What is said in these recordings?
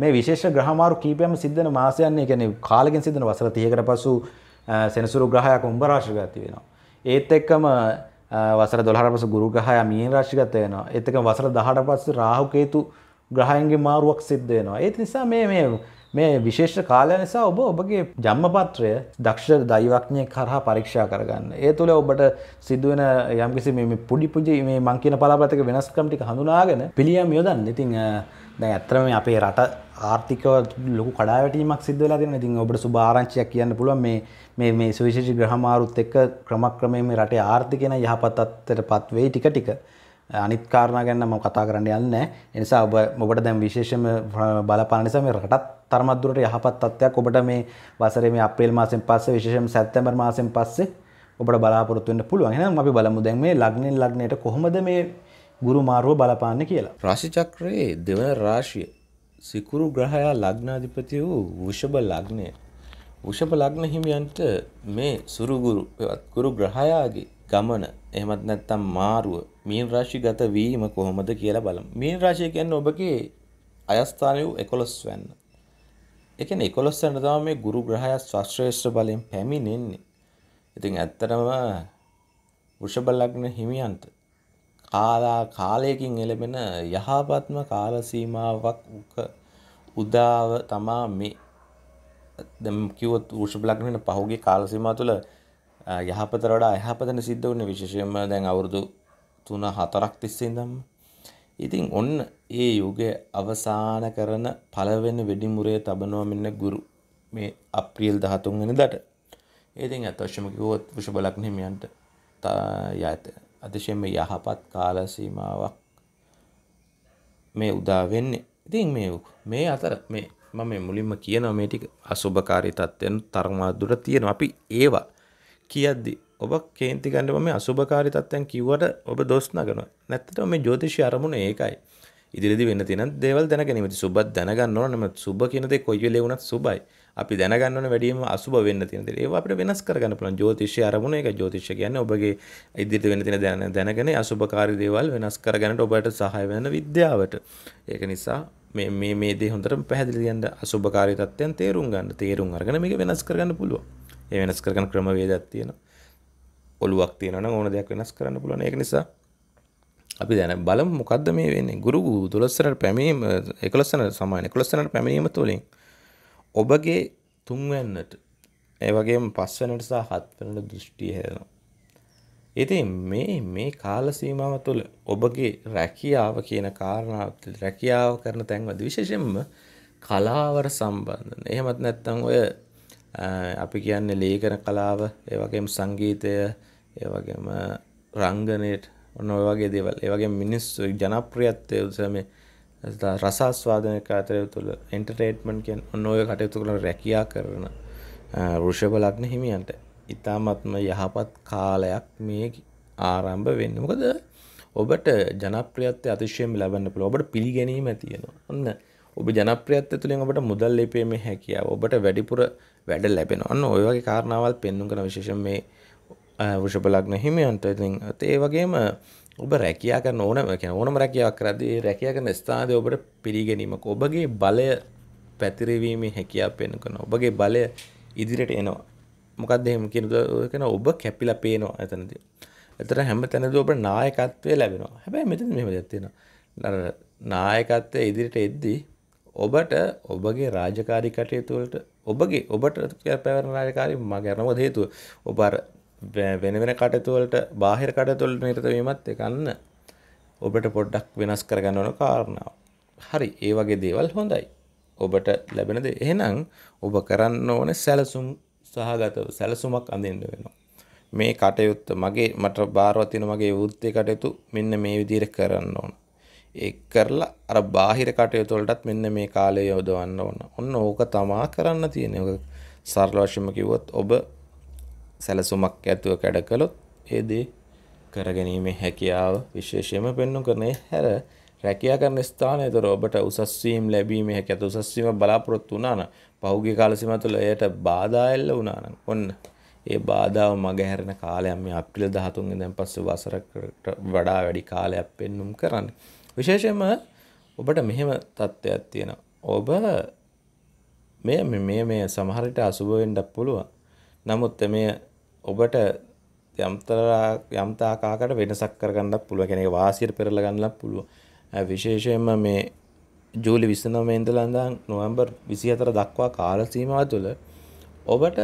මේ විශේෂ ග්‍රහමාරු කීපයක්ම සිද්ධ වෙන මාසයන්නේ කියන්නේ කාලෙකින් සිද්ධ වෙන වසර 30කට පසු සෙනසුරු ග්‍රහයක් උඹ රාශියට ගත වෙනවා. ඒත් එක්කම වසර 12ට පසු ගුරු ග්‍රහය මීන රාශියට ගත වෙනවා. ඒත් එක්කම වසර 18ට පස්සේ රාහු කේතු ග්‍රහයන්ගේ මාරුවක් සිද්ධ වෙනවා. ඒ නිසා මේ මේ මේ විශේෂ කාලය නිසා ඔබ ඔබගේ ජම්මපත්‍රය දක්ෂ දෛවඥය කරහා පරීක්ෂා කරගන්න. ඒ තුළ ඔබට සිදුවෙන යම්කිසි මේ පුඩි පුජි මේ මං කියන පලාපතක වෙනස්කම් ටික හඳුනාගෙන පිළියම් යොදන්න. ඉතින් දැ ඇත්තරම අපේ රට ආර්ථික ලොකු කඩාවැටීමක් සිද්ධලා තින ඉතින් ඔබට සුභාරංචියක් කියන්න පුළුවන් මේ මේ මේ සුවිශේෂී ග්‍රහමාරුත් එක්ක ක්‍රමක්‍රමයෙන් මේ රටේ ආර්ථිකයන යහපත් අත්තර පත්වේ ටික ටික අනිත් කාරණා ගැන මම කතා කරන්න යන්නේ එනිසා ඔබ ඔබට දැන් විශේෂම බලපාන නිසා මේ රටත් තරමත් දුරට යහපත් තත්ත්වයක් ඔබට මේ වසරේ මේ අප්‍රේල් මාසෙන් පස්සේ විශේෂයෙන් සැප්තැම්බර් මාසෙන් පස්සේ ඔබට බලාපොරොත්තු වෙන්න පුළුවන්. එහෙනම් අපි බලමු දැන් මේ ලග්නෙන් ලග්නයට කොහොමද මේ ගුරු මාරුව බලපාන්න කියලා. ප්‍රාශිචක්‍රයේ දෙවන රාශිය සිකුරු ග්‍රහයා ලග්නාධිපති වූ වෘෂභ ලග්නය. වෘෂභ ලග්න හිමියන්ට මේ සුරුගුරු ගුරු ග්‍රහයාගේ ගමන එහෙමත් නැත්නම් මාරුව මීන රාශි ගත වීම කොහොමද කියලා බලමු. මීන රාශිය කියන්නේ ඔබගේ අයස්ථානය වූ 11 වෙනි. ඒ කියන්නේ 11 වෙනි තමයි මේ ගුරු ග්‍රහයා ශාස්ත්‍රේෂ්ඨ බලෙන් පැමිණෙන්නේ. ඉතින් ඇත්තටම වෘෂභ ලග්න හිමියන්ට කාලා කාලයකින් එළඹෙන යහපත්ම කාල සීමාවක් උදාව තමා මේ දැන් කිව්වොත් වෘෂභ ලග්න වෙන පහුගිය කාල සීමාව තුළ යහපතට වඩා යහපතන සිද්ධ වුණේ විශේෂයෙන්ම දැන් අවුරුදු 3 4ක් තිස්සේ ඉඳන්ම ඉතින් ඔන්න ඒ යුගයේ අවසාන කරන පළවෙනි වෙඩිමුරේ තබනවා මෙන්න ගුරු මේ අප්‍රේල් 13 වෙනිදාට. ඉතින් අතවශ්‍යම කිව්වොත් වෘෂභ ලග්න හිමියන්ට යාත අතිශයම යහපත් කාල සීමාවක් මේ උදා වෙන්නේ. ඉතින් මේ මේ අතර මේ මම මේ මුලින්ම කියනවා මේ ටික අසුභකාරී තත්ත්වයන් තරමා දුර තියෙනවා. අපි ඒවා කියද්දි ඔබ කේන්ති ගන්න මම අසුභකාරී තත්ත්වයන් කිව්වට ඔබ දොස් නගනවා. නැත්තට මේ ජ්‍යොතිෂය අරමුණ ඒකයි. ඉදිරියේදී වෙන්න තියෙන දේවල් දැනගැනීමදී සුබත් දැනගන්න ඕන නම් සුබ කියන දේ කොයි වෙලේ වුණත් සුබයි. අපි දැනගන්න ඕන වැඩිම අසුබ වෙන්න තියෙන දේ. ඒවා අපිට වෙනස් කරගන්න පුළුවන්. ජ්‍යොතිෂය අරමුණ ඒක ජ්‍යොතිෂය කියන්නේ ඔබගේ ඉදිරියට වෙන්න තියෙන දැනගෙන අසුබකාරී දේවල් වෙනස් කරගන්නට ඔබට සහාය වෙන විද්‍යාවට. ඒක නිසා මේ මේ මේ දේ හොඳට පැහැදිලි කියන්න අසුබකාරී තත්ත්වයන් තේරුම් ගන්න. තේරුම් අරගෙන මේක වෙනස් කරගන්න පුළුවන්. ඒ වෙනස් කරගන්න ක්‍රමවේදයක් තියෙනවා. ඔලුවක් තියෙනවා නම් ඕන දෙයක් වෙනස් කරන්න පුළුවන්. ඒක නිසා අපි දැන බලමු මොකද්ද මේ වෙන්නේ. ගුරු 12ට පැමීම 11 සමාන 11ට පැමීම තුලින් ඔබගේ තුන්වැන්නට ඒ වගේම පස්වැනට සහ හත්වැනට දෘෂ්ටි හැදෙනවා. ඉතින් මේ මේ කාල සීමාව තුළ ඔබගේ රැකියාව කියන කාරණාවත් රැකියාව කරන තැන්වලදී විශේෂයෙන්ම කලාවර සම්බන්ධන. එහෙමත් නැත්නම් ඔය අපි කියන්නේ ලේඛන කලාව, ඒ වගේම සංගීතය, ඒ වගේම රංගනයට ඔන්න ඔය වගේ දේවල්. ඒ වගේම මිනිස්සු ජනප්‍රියත්වය උදෙසා මේ රසස්වාදනක අතරය තුළ එන්ටර්ටේට්මන්ටෙන් ඔන්නෝය කටයුතු කළ රැකයා කරන රුෂභ ලක්න හිමියන්ට ඉතාමත්ම යහපත් කාලයක් මේ ආරම්භ වෙන්න මොකද ඔබට ජනප්‍රියත්ය අතිශයම ලබන්න පුළ ඔබට පිළිගැනීම තියෙනවා ඔන්න ඔබ ජනප්‍රියත්ත තුළින් ඔබට මුදල් ලැපීමේ හැකියාව ඔබට වැඩිපුර වැඩ ලැබෙන ඔන්න ඔයවගේ කාරණාවල් පෙන්නුම් කන විශේෂ මේ වෘෂභ ලග්න හිමියන්ට ඉතින් ඒ වගේම ඔබ රැකයා කරන්න ඕනම කියන ඕනම රැකියාවක් කරද්දී රැකියා කරන ස්ථානයේ ඔබට පිළිගැනීමක් ඔබගේ බලය පැතිරවීමේ හැකියාව පෙන්න කරන ඔබගේ බලය ඉදිරියට එනවා මොකක්ද එහෙම කියනද කියන ඔබ කැපිලා පේනවා එතනදී එතන හැම තැනදී ඔබට නායකත්වය ලැබෙනවා හැබැයි මෙතන මෙහෙම දෙයක් තියෙනවා අර නායකත්වය ඉදිරියට එද්දී ඔබට ඔබගේ රාජකාරී කටයුතු වලට ඔබගේ ඔබට පැවරන රාජකාරී මග යනවද හේතුව ඔබ අර වෙන වෙන කටතුවලට බාහිර කටතුවල නිරතවීමත් එකන්න ඔබට පොඩ්ඩක් වෙනස් කරගන්නවන කාරණාව. හරි ඒ වගේ දේවල් හොඳයි. ඔබට ලැබෙනද එහෙනම් ඔබ කරන්න ඕන සැලසුම් සහගතව සැලසුමක් අඳෙන්ඩ වෙනවා. මේ කටයුත්ත මගේ මට භාරවතින මගේ වෘත්තිය කටයුතු මෙන්න මේ විදිර කරන්න ඕන. ඒ කරලා අර බාහිර කටයුතුවලටත් මෙන්න මේ කාලය යොදවන්න ඕන. ඔන්න ඕක තමා කරන්න තියෙන සරල වශයෙන්ම කිව්වොත් ඔබ සැලසුමක් ඇතුව කැඩ කළොත් ඒ දේ කරගැනීමේ හැකියාව විශේෂයම පෙන්නු කරනේ හැර රැකයා කරන ස්ථානය තුර ඔබට උසස්වීම් ලැබීම හැකැත උසස්වීම බලාපොරොත්තු වනාන පහුගේ කාලසිම තුළ එයට බාධාඇල්ල වනාන ඔන්න ඒ බාධාව මගහැරෙන කාලයම අපිල දහතුන්ගේ දැන් පස්ස වසරකට වඩා වැඩි කාලයක් පෙන්නුම් කරන්න. විශේෂම ඔබට මෙහෙම තත්ත්වයක් තියෙන. ඔබ මෙය මේ මේ සමහරිට අසුභවෙන්ඩක් පුළුවන් නමුත් මේ ඔබට යම්තරා යම්තාකාකට වෙනසක් කරගන්නත් පුළුව කෙනෙ වාසියට පෙරල ගන්නලක් පුළුව විශේෂයෙන්ම මේ ජූලි විස්සනමේන්දලඳන් නොවම්බර් විසි අතර දක්වා කාලසීමා තුළ ඔබට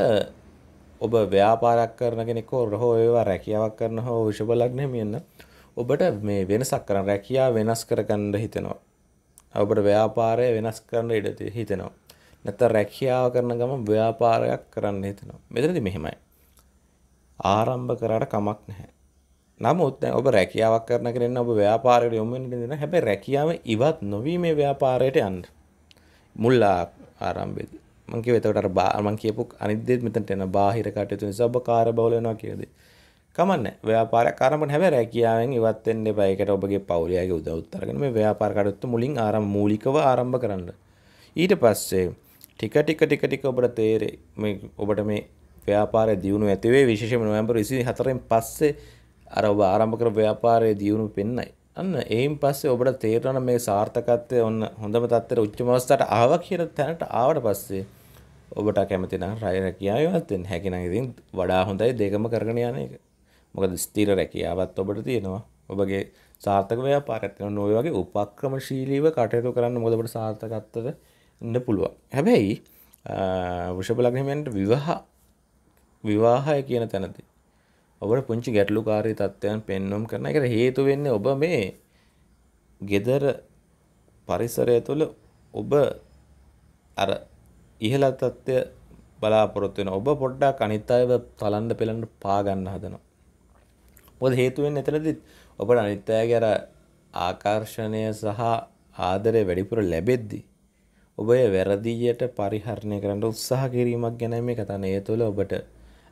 ඔබ ව්‍යාපාරක් කරන කෙනෙකෝ රහෝ ඒවා රැකියාවක් කරන හෝ විෂබලක්නය මෙන්න ඔබට මේ වෙනසක් කරන රැකයා වෙනස් කරගන්න හිතෙනවා ඔබට ව්‍යාපාරය වෙනස් කරන්න ඉඩ හිතෙනවා නැත රැකියාව කරන ගම ව්‍යාපාරයක් කරන්න හිතෙනවා මෙදරදි මෙහෙමයි ආරම්භ කරාට කමක් නැහැ. නමුත් දැන් ඔබ රැකියාවක් කරන කෙනෙක් ඔබ ව්‍යාපාරයකට යොමු වෙන්න දෙන හැබැයි රැකියාව ඉවත් නොවි මේ ව්‍යාපාරයට යන්න. මුල් ආරම්භයේදී මම කිව්වේ එතකොට අර මම කියපු අනිත් දෙත් මෙතනට එන බාහිර කටයුතු නිසා ඔබ කාර්යබහුල වෙනවා කියලාද. කමන්නේ ව්‍යාපාරයක් ආරම්භ කරන හැබැයි රැකියාවෙන් ඉවත් වෙන්න එපා. ඒකට ඔබගේ පෞලියාගේ උදව්වත් අරගෙන මේ ව්‍යාපාර කටයුතු මුලින් ආරම්භ මූලිකව ආරම්භ කරන්න. ඊට පස්සේ ටික ටික ටික ටික ඔබට තේරෙයි මේ ඔබට මේ ව්‍යාපාරය දියුණු ඇතිවේ විශේෂම නොවැම්බර් විසි හතරෙන් පස්සේ අරව ආරම්භ කර ව්‍යාපාරය දියුණු පෙන්නයි අන්න ඒයින් පස්සේ ඔබට තේරණ මේ සාර්ථකත්වය ඔන්න හොඳම තත්තර උච්චමවස්ථට ආව කියන තැනට ආවට පස්සේ ඔබට කැමතින රය රැකියාවත්තෙන් හැකින ඉතින් වඩා හොඳයි දෙකම කරගෙන යන එක මොකද ස්තීර රැකියාවත් ඔබට තියෙනවා ඔබගේ සාර්ථක ව්‍යාපාරයත්න නොය වගේ උපක්‍රමශීලීව කටයුතු කරන්න මොකද ඔබට සාර්ථකත්වද ඉන්න පුළුවන් හැබැයි වෘෂභ ලග්නමෙන්ට විවාහ විවාහය කියන තැනදී ඔබට පුංචි ගැටලුකාරී තත්ත්වයන් පෙන්වම් කරන එකට හේතු වෙන්නේ ඔබ මේ gedara පරිසරය තුළ ඔබ අර ඉහළ තත්ත්වය බලාපොරොත්තු වෙන ඔබ පොඩ්ඩක් අනිත් අයව තලන්න පෙලන්න පා ගන්න හදනවා. මොකද හේතු වෙන්නේ එතනදිත් ඔබට අනිත් අයගේ අර ආකර්ෂණය සහ ආදරය වැඩිපුර ලැබෙද්දී ඔබ වැරදියට පරිහරණය කරන්න උත්සාහ කිරීමක් ගැන මේ කතා. ඒ තුළ ඔබට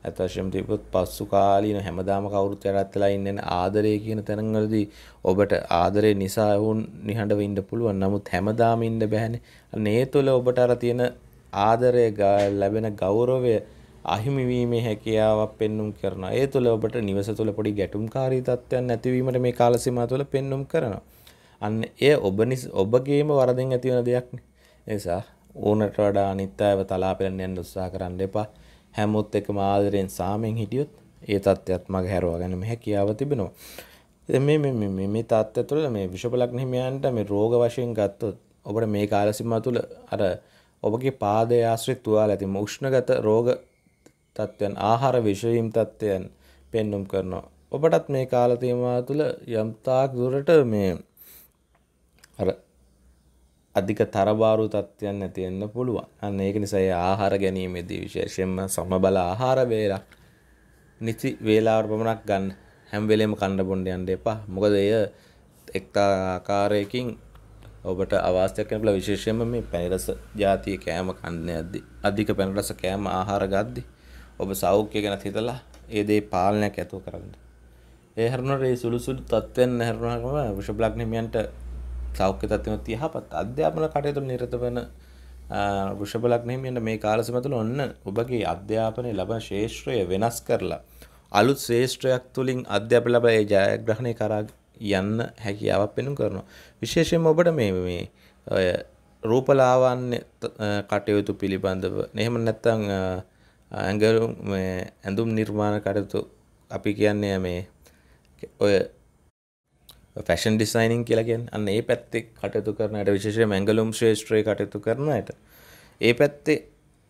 ඇත වශයෙන්ම තිබුත් පස්සු කාලීන හැමදාම කවුරුත් යටත් වෙලා ඉන්න ආදරය කියන තැනවලදී ඔබට ආදරය නිසා වුන් නිහඬව ඉන්න පුළුවන්. නමුත් හැමදාම ඉන්න බෑනේ. අනේ තුල ඔබට අර තියෙන ආදරය ලැබෙන ගෞරවය අහිමි වීමේ හැකියාවක් පෙන්눔 කරනවා. ඒ තුල ඔබට නිවස තුල පොඩි ගැටුම්කාරී තත්ත්වයන් නැතිවීමට මේ කාල සීමාව තුල පෙන්눔 කරනවා. අන්න ඒ ඔබ ඔබගේම වරදෙන් ඇති වෙන දෙයක් නිසා ඕනට වඩා අනිත් අයව තලා පෙළන්න යන්න උත්සාහ කරන්න එපා. හැමොත් එකම ආදරෙන් සාමෙන් හිටියොත් ඒ තත්ත්වයක් මගේ හැරවා ගැනීම හැකියාව තිබෙනවා. මේ මේ මේ තත්ත්වය තුළ මේ විෂප ලග්න හිමියන්ට මේ රෝග වශයෙන් ගත්තොත් ඔබට මේ කාල සීමාව තුළ අර ඔබගේ පාදයේ ආශ්‍රිත තුවාල ඇති උෂ්ණගත රෝග තත්ත්වයන් ආහාර විෂයීම් තත්ත්වයන් පෙන්눔 කරනවා. ඔබටත් මේ කාල තීමාව තුළ යම්තාක් දුරට මේ අර අධික තරබාරු තත්ත්වයන් නැති වෙන්න පුළුවන්. අන්න ඒක නිසා ඒ ආහාර ගැනීමේදී විශේෂයෙන්ම සමබල ආහාර වේලා නිති වේලාවට පමණක් ගන්න. හැම වෙලෙම කන්න බොන්න යන්න එපා. මොකද එය එක්තරා ආකාරයකින් ඔබට අවශ්‍යයක් වෙන බලා විශේෂයෙන්ම මේ පැණිරස જાතිය කෑම කන්න යද්දී අධික පැණිරස කෑම ආහාර ගද්දී ඔබ සෞඛ්‍ය ගැන හිතලා ඒ දේ පාලනයක් ඇතුව කරගන්න. ඒ හැරුණාට ඒ සුළු සුළු තත්ත්වයන් හැරුණාම විෂබ්ලග්නමියන්ට සෞඛ්‍ය තත්ත්වනොත් යහපත් අධ්‍යාපන කටයුතු නිරත වන වෘෂභලග්නහිමියන්ට මේ කාලසම තුළ ඔන්න ඔබගේ අධ්‍යාපනය ලබන ශේෂ්ත්‍රය වෙනස් කරලා අලුත් ශේෂ්ත්‍රයක් තුළින් අධ්‍යාපන ලබා ඒ ජයග්‍රහණය කරා යන්න හැකියාවක් පෙන්වු කරනවා විශේෂයෙන්ම ඔබට මේ මේ ඔය රූපලාවන්‍ය කටයුතු පිළිබඳව එහෙම නැත්නම් ඇඟලු ඇඳුම් නිර්මාණ කටයුතු අපි කියන්නේ මේ ඔය ෆැෂන් ඩිසයිනිං කියලගෙන් අන්න ඒ පැත්තේ කටයුතු කරනට විශේෂ මැංගලුම් ශ්‍රේෂ්ත්‍රය කටයුතු කරන ඇයට ඒ පැත්තේ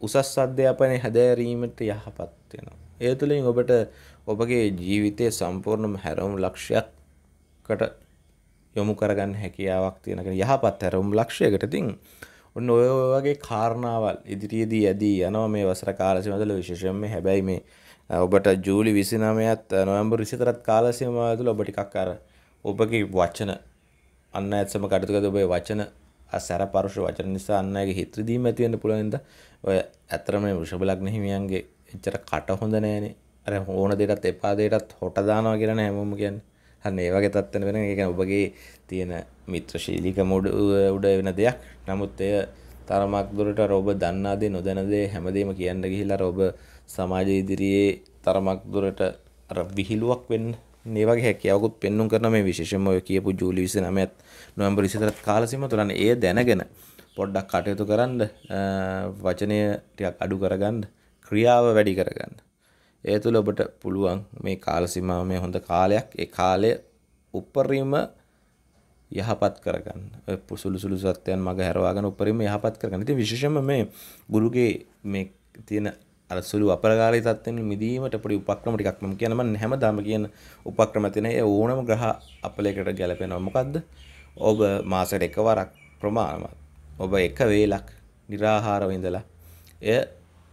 උසස් අධ්‍යාපනය හැදෑරීමට යහපත්වෙනවා. ඒ තුළින් ඔබට ඔබගේ ජීවිතය සම්පූර්ණම හැරවුම් ලක්ෂයක්කට යොමු කරගන්න හැකියාවක් තියෙනක යහපත් හැරවුම් ලක්ෂයකට තින් ඔන්න ඔය වගේ කාරණාවල් ඉදිරියේදී ඇදී යනවා මේ වසර කාලසිමදල විශේෂම හැබැයි මේ ඔබට ජූලි විසිනමයත් නොවම්බර් විසිතරත් කාලසිමාතුළ ඔබටිකක් අර ඔබගේ වචන අන්න ඇත්සම කටතුකද ඔබේ වචන සැර පරුෂ වචන නිසා අන්නගේ හිත්‍රදීම ඇතිවෙන්න පුළුවන්ද ඔය ඇතරම වෘෂභලක්න හිමියන්ගේ එච්චර කට හොඳ නෑනේ අර ඕන දෙටත් එපාදයටත් හොට දානවා කියෙන හැමෝම කියන්න හන්න ඒවගේ තත්වන වෙන එක ඔබගේ තියෙන මිත්‍රශීලික මුඩ උඩ වෙන දෙයක් නමුත් එය තරමක් දුරට රෝබ දන්නාදේ නොදැනදේ හැමදේම කියන්න ගිහිලා රෝබ සමාජ ඉදිරියේ තරමක් දුරට විහිළුවක් වෙන්න ඒවගේ හැකියාවකුත් පෙන්නුම් කරන මේ විශේෂම ඔය කියපු ජූලි 29ත් නොවැම්බර් 24ත් කාලසීමාව තුලන ඒ දැනගෙන පොඩ්ඩක් කටයුතු කරන්න වචනය ටිකක් අඩු කරගන්න ක්‍රියාව වැඩි කරගන්න. ඒ තුල ඔබට පුළුවන් මේ කාලසීමාව මේ හොඳ කාලයක් ඒ කාලය උපරිම යහපත් කරගන්න. සුළු සුළු සත්‍යයන් මග හැරවාගෙන උපරිම යහපත් කරගන්න. ඉතින් විශේෂයෙන්ම මේ ගුරුගේ මේ තියෙන අර සුළු අපරාගාරී තත්ත්වෙන් මිදීමට පොඩි උපක්‍රම ටිකක් මම කියන මම හැමදාම කියන උපක්‍රම තියෙන ඒ ඕනම ග්‍රහ අපලයකට ගැලපෙනවා මොකද්ද ඔබ මාසෙට එකවරක් ප්‍රමාණවත් ඔබ එක වේලක් निराහාරව ඉඳලා එය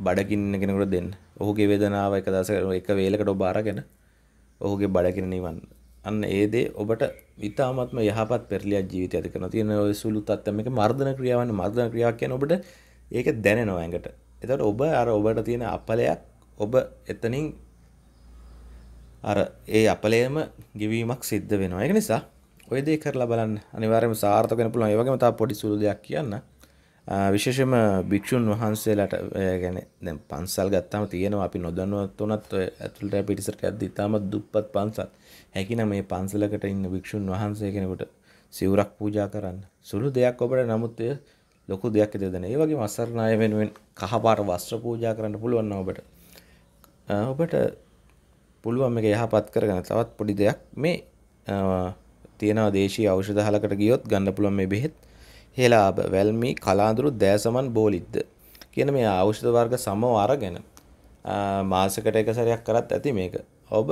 බඩගින්න කෙනෙකුට දෙන්න ඔහුගේ වේදනාව එක දවසක එක වේලකට ඔබ අරගෙන ඔහුගේ බඩගින්න නිවන්න අන්න ඒ දේ ඔබට ඉතාමත්ම යහපත් පෙරලියක් ජීවිතය ඇති කරනවා තියෙන ඔය සුළු තත්ත්වයක මර්ධන ක්‍රියාවන් මර්ධන ක්‍රියාවක් කියන්නේ ඔබට ඒක දැනෙනවා ඇඟට එතට ඔබ අර ඔබට තියෙන අපලයක් ඔබ එතනින් අර ඒ අපලේම ගිවීමක් සිද්ධ වෙනවා එක නිසා ඔය දේ කරලා බලන්න අනිවාර්යම සාර්ථක වෙන පුළුවන් ඒ වගේම තව පොඩි සුළු දෙයක් කියන්න විශේෂයෙන්ම භික්ෂුන් වහන්සේලාට يعني දැන් පන්සල් ගත්තාම තියෙනවා අපි නොදන්නවත් උනත් ඔය ඇතුළට පිටිසට යද්දි ඉතාමත් දුප්පත් පන්සල් හැකිනම් මේ පන්සලකට ඉන්න භික්ෂුන් වහන්සේ කෙනෙකුට සිවුරක් පූජා කරන්න සුළු දෙයක් ඔබට නමුත් ලොකු දෙයක් ඇති දැන ඒ වගේ මස්සරණ අය වෙනුවෙන් කහපාර වස්ත්‍ර පූජා කරන්න පුළුවන් ඔබට ඔබට පුළුවන් මේක යහපත් කරගන්න තවත් පොඩි දෙයක් මේ තියෙනවා දේශීය ඖෂධ හලකට ගියොත් ගන්න පුළුවන් මේ බෙහෙත් හේලාබ වැල්මි කලාඳුරු දෑසමන් බෝලිද්ද කියන මේ ඖෂධ වර්ග සමව අරගෙන මාසකට එක සැරයක් කරත් ඇති මේක ඔබ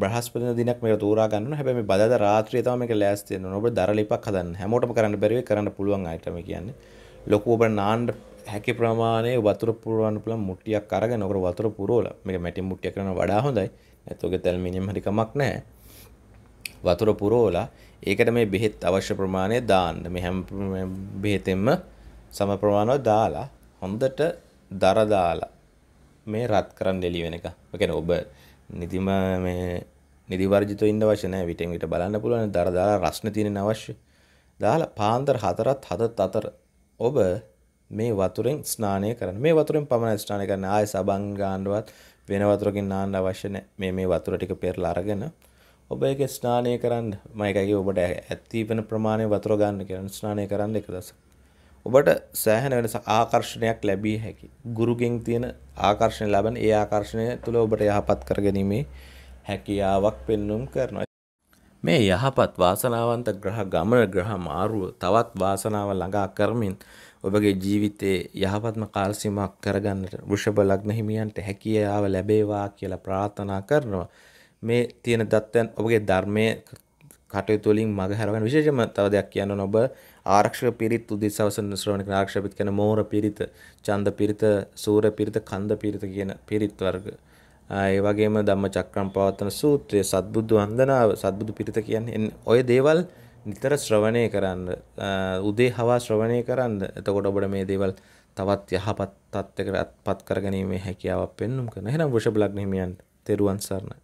බ්‍රහස්පතින දිනක් මේක තෝරා ගන්න හැබැයි මේ බදාදා රාත්‍රියේ තමයි මේක ලෑස්ති වෙන්න ඕන. ඔබට දර ලිපක් හදන්න. හැමෝටම කරන්න බැරිවේ කරන්න පුළුවන් අයිටම කියන්නේ. ලොකු ඔබට නාන්න හැකි ප්‍රමාණය වතුර පුරවන්න පුළුවන් මුට්ටියක් අරගෙන ඔකට වතුර පුරවලා මේක මැටි මුට්ටිය කරන වඩා හොඳයි. නැත්නම් තෙල් මිනියම් හරි කමක් නැහැ. වතුර පුරවලා ඒකට මේ බෙහෙත් අවශ්‍ය ප්‍රමාණය දාන්න. මේ හැම බෙහෙතෙම සම ප්‍රමාණව දාලා හොඳට දර දාලා මේ රත් කරන් එළිය වෙනක. ඒ කියන්නේ ඔබ නිතිම මේ නිදිවර්ජිත ඉන්න වශනය විටෙන් විට බලන්න පුළුවන් දරදාලා රශ්න තියෙන අවශ්‍ය දාලා පාන්දර හතරත් හතත් අතර ඔබ මේ වතුරෙන් ස්නානය කරන මේ වතුරෙන් පමණ ස්නානය කරන ආය සබන් ගාණ්ඩුවත් වෙන වතුරකින් නාන්න අවශ්‍ය මේ මේ වතුර ටික පෙරලා අරගෙන ඔබ ඒක ස්නානය කරන්න මම එකයි ඔබට ඇත්තී වෙන ප්‍රමාණය වතුර ගන්න කියලා ස්නානය කරන්න එක දවසක් ඔබට සෑහෙන වෙනස ආකර්ෂණයක් ලැබිය හැකි. ගුරුගෙන් තියෙන ආකර්ෂණය ලබන ඒ ආකර්ෂණය තුළ ඔබට යහපත් කරගැනීමේ හැකියාවක් පෙන්눔 කරනවා. මේ යහපත් වාසනාවන්ත ග්‍රහ ගමන ග්‍රහ මාරුව තවත් වාසනාව ළඟා කරමින් ඔබගේ ජීවිතයේ යහපත්ම කාලසීමාවක් කරගන්නට වෘෂභ ලග්න හිමියන්ට හැකියාව ලැබේවා කියලා ප්‍රාර්ථනා කරනවා. මේ තියෙන දත්තයන් ඔබගේ ධර්මයේ කටයුතුලින් මග හැරගෙන විශේෂම තව දෙයක් කියන්න ඔබ ආරක්ෂක පිරිත් උදෙසවසන ශ්‍රවණක ආරක්ෂක පිරිත් කියන මෝර පිරිත, ඡන්ද පිරිත, සූර පිරිත, කන්ද පිරිත කියන පිරිත් වර්ග. ඒ වගේම ධම්මචක්‍රම් පවත්තන සූත්‍රය, සත්බුදු වන්දනාව, සත්බුදු පිරිත කියන්නේ ඔය දේවල් නිතර ශ්‍රවණය කරන්න. උදේ හවා ශ්‍රවණය කරන්න. එතකොට ඔබට මේ දේවල් තවත් යහපත් තත්ත්වයකට පත් කරගැනීමේ හැකියාවක් පෙන්වුම් කරන. එහෙනම් වෘෂභ ලග්න හිමියන් තෙරුවන් සරණයි.